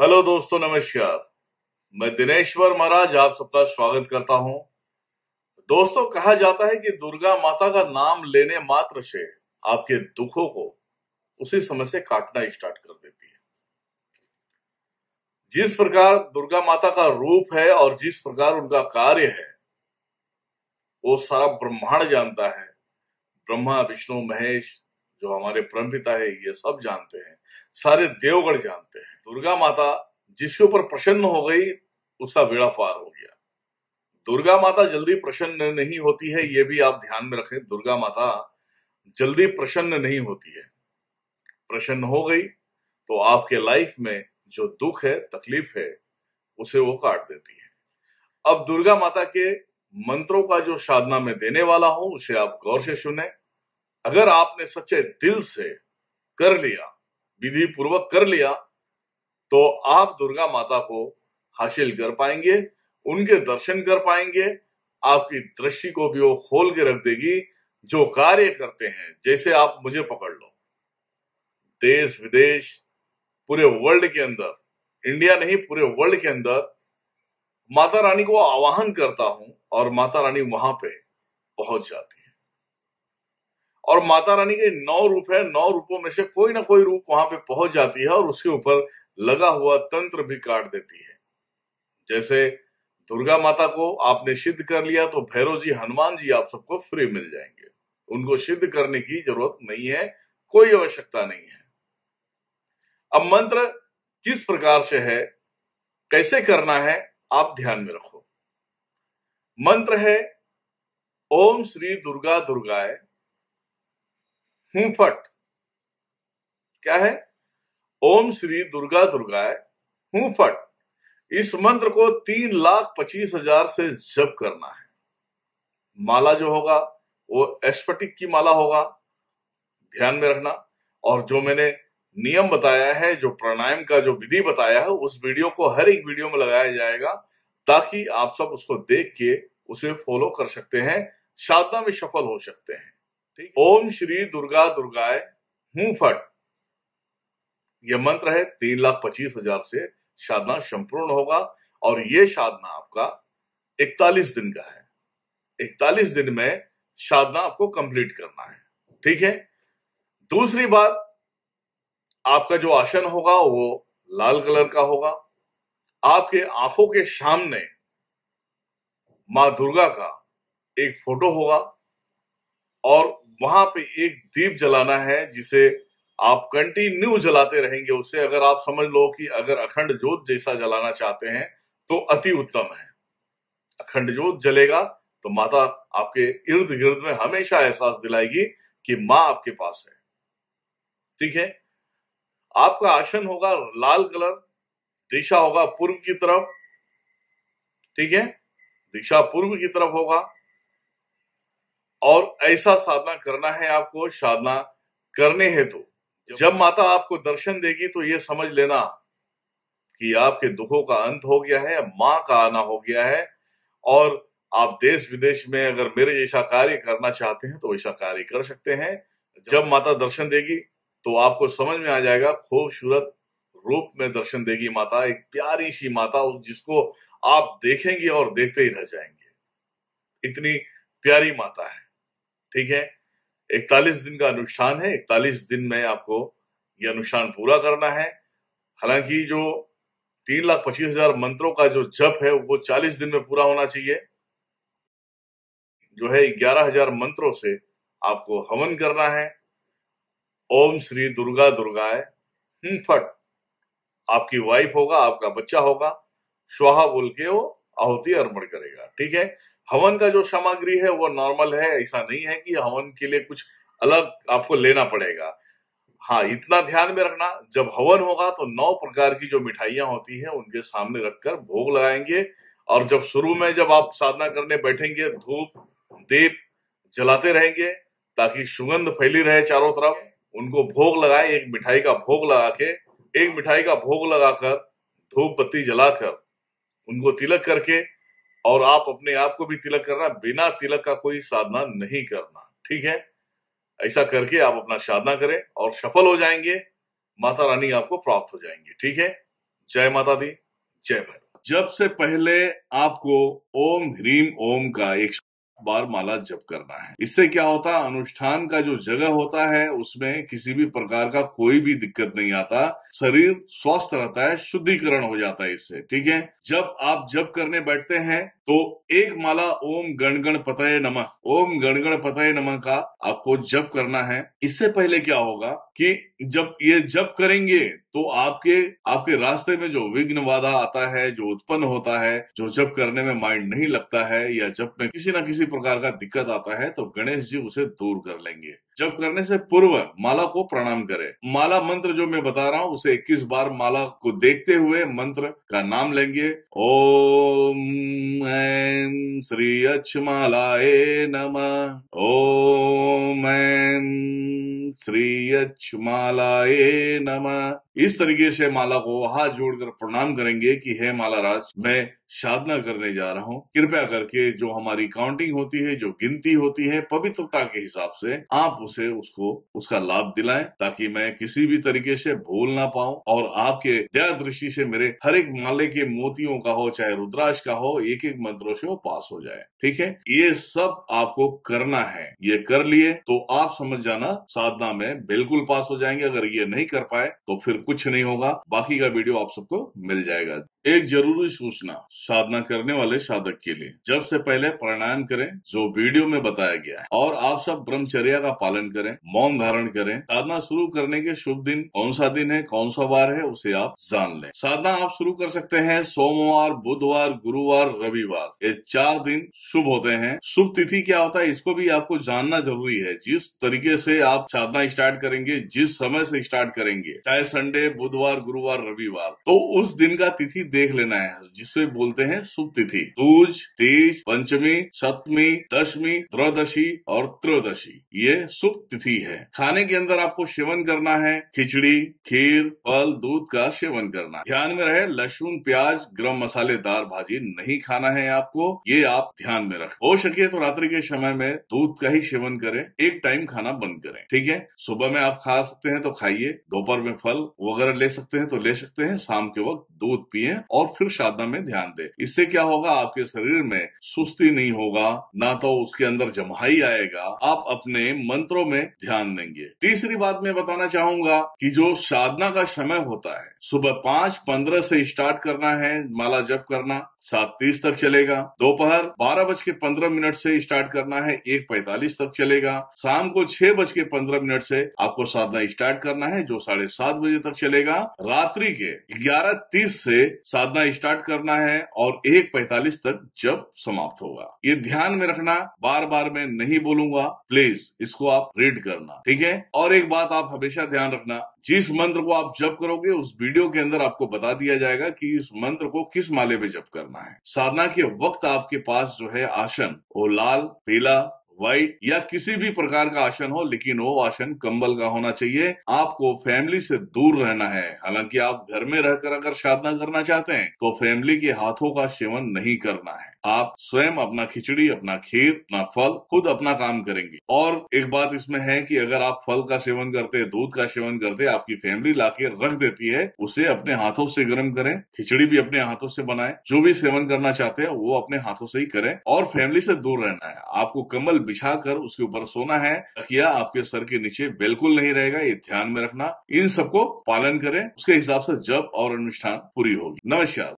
hello दोस्तों नमस्कार मैं दिनेश्वर महाराज आप सबका स्वागत करता हूं दोस्तों कहा जाता है कि दुर्गा माता का नाम लेने मात्र से आपके दुखों को उसी समय से काटना स्टार्ट कर देती है जिस प्रकार दुर्गा माता का रूप है और जिस प्रकार उनका कार्य है वो सारा ब्रह्मांड जानता है ब्रह्मा विष्णु महेश जो हमारे परम पिता है ये सब जानते हैं सारे देवगढ़ जानते हैं दुर्गा माता जिसके ऊपर प्रसन्न हो गई उसका बेड़ा पार हो गया दुर्गा माता जल्दी प्रसन्न नहीं होती है ये भी आप ध्यान में रखें दुर्गा माता जल्दी प्रसन्न नहीं होती है प्रसन्न हो गई तो आपके लाइफ में जो दुख है तकलीफ है उसे वो काट देती है अब दुर्गा माता के मंत्रों का जो साधना में देने वाला हूं उसे आप गौर से सुने अगर आपने सच्चे दिल से कर लिया विधि पूर्वक कर लिया तो आप दुर्गा माता को हासिल कर पाएंगे उनके दर्शन कर पाएंगे आपकी दृष्टि को भी वो खोल के रख देगी जो कार्य करते हैं जैसे आप मुझे पकड़ लो देश विदेश पूरे वर्ल्ड के अंदर इंडिया नहीं पूरे वर्ल्ड के अंदर माता रानी को आवाहन करता हूं और माता रानी वहां पे पहुंच जाती है और माता रानी के नौ रूप है नौ रूपों में से कोई ना कोई रूप वहां पे पहुंच जाती है और उसके ऊपर लगा हुआ तंत्र भी काट देती है जैसे दुर्गा माता को आपने सिद्ध कर लिया तो भैरव जी हनुमान जी आप सबको फ्री मिल जाएंगे उनको सिद्ध करने की जरूरत नहीं है कोई आवश्यकता नहीं है अब मंत्र किस प्रकार से है कैसे करना है आप ध्यान में रखो मंत्र है ओम श्री दुर्गा दुर्गाय हूं फट क्या है ओम श्री दुर्गा दुर्गाय हूं फट इस मंत्र को तीन लाख पच्चीस हजार से जप करना है माला जो होगा वो एस्पटिक की माला होगा ध्यान में रखना और जो मैंने नियम बताया है जो प्राणायाम का जो विधि बताया है उस वीडियो को हर एक वीडियो में लगाया जाएगा ताकि आप सब उसको देख के उसे फॉलो कर सकते हैं साधना में सफल हो सकते हैं ओम श्री दुर्गा दुर्गाय हूं फट यह मंत्र है तीन लाख पच्चीस हजार से साधना संपूर्ण होगा और ये साधना आपका इकतालीस दिन का है इकतालीस दिन में साधना आपको कंप्लीट करना है ठीक है दूसरी बात आपका जो आसन होगा वो लाल कलर का होगा आपके आंखों के सामने मां दुर्गा का एक फोटो होगा और वहां पे एक दीप जलाना है जिसे आप कंटिन्यू जलाते रहेंगे उसे अगर आप समझ लो कि अगर अखंड जोत जैसा जलाना चाहते हैं तो अति उत्तम है अखंड जोत जलेगा तो माता आपके इर्द गिर्द में हमेशा एहसास दिलाएगी कि माँ आपके पास है ठीक है आपका आसन होगा लाल कलर दिशा होगा पूर्व की तरफ ठीक है दिशा पूर्व की तरफ होगा और ऐसा साधना करना है आपको साधना करने हेतु जब माता आपको दर्शन देगी तो ये समझ लेना कि आपके दुखों का अंत हो गया है मां का आना हो गया है और आप देश विदेश में अगर मेरे जैसा कार्य करना चाहते हैं तो वैसा कार्य कर सकते हैं जब माता दर्शन देगी तो आपको समझ में आ जाएगा खूबसूरत रूप में दर्शन देगी माता एक प्यारी सी माता जिसको आप देखेंगे और देखते ही रह जाएंगे इतनी प्यारी माता है ठीक है इकतालीस दिन का अनुष्ठान है इकतालीस दिन में आपको ये अनुष्ठान पूरा करना है हालांकि जो तीन लाख पच्चीस हजार मंत्रों का जो जप है वो चालीस दिन में पूरा होना चाहिए जो है ग्यारह हजार मंत्रों से आपको हवन करना है ओम श्री दुर्गा दुर्गा हम्म, फट आपकी वाइफ होगा आपका बच्चा होगा स्वाहा बोल के वो आहुति अर्पण करेगा ठीक है हवन का जो सामग्री है वो नॉर्मल है ऐसा नहीं है कि हवन के लिए कुछ अलग आपको लेना पड़ेगा हाँ इतना ध्यान में रखना जब हवन होगा तो नौ प्रकार की जो मिठाइयां होती है उनके सामने रखकर भोग लगाएंगे और जब शुरू में जब आप साधना करने बैठेंगे धूप दीप जलाते रहेंगे ताकि सुगंध फैली रहे चारों तरफ उनको भोग लगाए एक मिठाई का भोग लगा के एक मिठाई का भोग लगाकर धूप बत्ती जलाकर उनको तिलक करके और आप अपने आप को भी तिलक करना बिना तिलक का कोई साधना नहीं करना ठीक है ऐसा करके आप अपना साधना करें और सफल हो जाएंगे माता रानी आपको प्राप्त हो जाएंगे ठीक है जय माता दी जय भैरव जब से पहले आपको ओम ह्रीम ओम का एक बार माला जप करना है इससे क्या होता अनुष्ठान का जो जगह होता है उसमें किसी भी प्रकार का कोई भी दिक्कत नहीं आता शरीर स्वस्थ रहता है शुद्धिकरण हो जाता है इससे ठीक है जब आप जप करने बैठते हैं तो एक माला ओम गणगण पतय नमः ओम गणगण पतय नमः का आपको जप करना है इससे पहले क्या होगा कि जब ये जप करेंगे तो आपके आपके रास्ते में जो विघ्न बाधा आता है जो उत्पन्न होता है जो जप करने में माइंड नहीं लगता है या जप में किसी ना किसी प्रकार का दिक्कत आता है तो गणेश जी उसे दूर कर लेंगे जब करने से पूर्व माला को प्रणाम करें माला मंत्र जो मैं बता रहा हूँ उसे 21 बार माला को देखते हुए मंत्र का नाम लेंगे ओम ऐम श्री ए नम ओम ऐं श्री यक्षमालाए नमः इस तरीके से माला को हाथ जोड़कर प्रणाम करेंगे कि हे माला राज मैं साधना करने जा रहा हूँ कृपया करके जो हमारी काउंटिंग होती है जो गिनती होती है पवित्रता के हिसाब से आप उसे उसको उसका लाभ दिलाएं ताकि मैं किसी भी तरीके से भूल ना पाऊं और आपके दया दृष्टि से मेरे हर एक माले के मोतियों का हो चाहे रुद्राक्ष का हो एक एक मंत्रों से वो पास हो जाए ठीक है ये सब आपको करना है ये कर लिए तो आप समझ जाना साधना व्यवस्था में बिल्कुल पास हो जाएंगे अगर ये नहीं कर पाए तो फिर कुछ नहीं होगा बाकी का वीडियो आप सबको मिल जाएगा एक जरूरी सूचना साधना करने वाले साधक के लिए जब से पहले प्राणायाम करें जो वीडियो में बताया गया है और आप सब ब्रह्मचर्या का पालन करें मौन धारण करें साधना शुरू करने के शुभ दिन कौन सा दिन है कौन सा वार है उसे आप जान लें साधना आप शुरू कर सकते हैं सोमवार बुधवार गुरुवार रविवार ये चार दिन शुभ होते हैं शुभ तिथि क्या होता है इसको भी आपको जानना जरूरी है जिस तरीके से आप साधना पढ़ना स्टार्ट करेंगे जिस समय से स्टार्ट करेंगे चाहे संडे बुधवार गुरुवार रविवार तो उस दिन का तिथि देख लेना है जिसे बोलते हैं शुभ तिथि दूज तीज पंचमी सप्तमी दशमी त्रदशी और त्रयोदशी ये शुभ तिथि है खाने के अंदर आपको सेवन करना है खिचड़ी खीर फल दूध का सेवन करना ध्यान में रहे लहसुन प्याज गर्म मसालेदार भाजी नहीं खाना है आपको ये आप ध्यान में रखें हो सके तो रात्रि के समय में दूध का ही सेवन करें एक टाइम खाना बंद करें ठीक है है सुबह में आप खा सकते हैं तो खाइए दोपहर में फल वगैरह ले सकते हैं तो ले सकते हैं शाम के वक्त दूध पिए और फिर साधना में ध्यान दें इससे क्या होगा आपके शरीर में सुस्ती नहीं होगा ना तो उसके अंदर जमाई आएगा आप अपने मंत्रों में ध्यान देंगे तीसरी बात मैं बताना चाहूंगा कि जो साधना का समय होता है सुबह पांच पंद्रह से स्टार्ट करना है माला जप करना सात तीस तक चलेगा दोपहर बारह बज के पंद्रह मिनट से स्टार्ट करना है एक पैतालीस तक चलेगा शाम को छह बज के पंद्रह मिनट से आपको साधना स्टार्ट करना है जो साढ़े सात बजे तक चलेगा रात्रि के ग्यारह तीस से साधना स्टार्ट करना है और एक पैतालीस तक जब समाप्त होगा ये ध्यान में रखना बार बार मैं नहीं बोलूंगा प्लीज इसको आप रीड करना ठीक है और एक बात आप हमेशा ध्यान रखना जिस मंत्र को आप जप करोगे उस वीडियो के अंदर आपको बता दिया जाएगा कि इस मंत्र को किस माले में जप करना है साधना के वक्त आपके पास जो है आसन वो लाल पीला व्हाइट या किसी भी प्रकार का आसन हो लेकिन वो आसन कंबल का होना चाहिए आपको फैमिली से दूर रहना है हालांकि आप घर में रहकर अगर साधना करना चाहते हैं तो फैमिली के हाथों का सेवन नहीं करना है आप स्वयं अपना खिचड़ी अपना खीर अपना फल खुद अपना काम करेंगे और एक बात इसमें है कि अगर आप फल का सेवन करते दूध का सेवन करते आपकी फैमिली लाके रख देती है उसे अपने हाथों से गर्म करें खिचड़ी भी अपने हाथों से बनाए जो भी सेवन करना चाहते हैं वो अपने हाथों से ही करें और फैमिली से दूर रहना है आपको कमल बिछा कर उसके ऊपर सोना है तकिया आपके सर के नीचे बिल्कुल नहीं रहेगा ये ध्यान में रखना इन सबको पालन करें उसके हिसाब से जब और अनुष्ठान पूरी होगी नमस्कार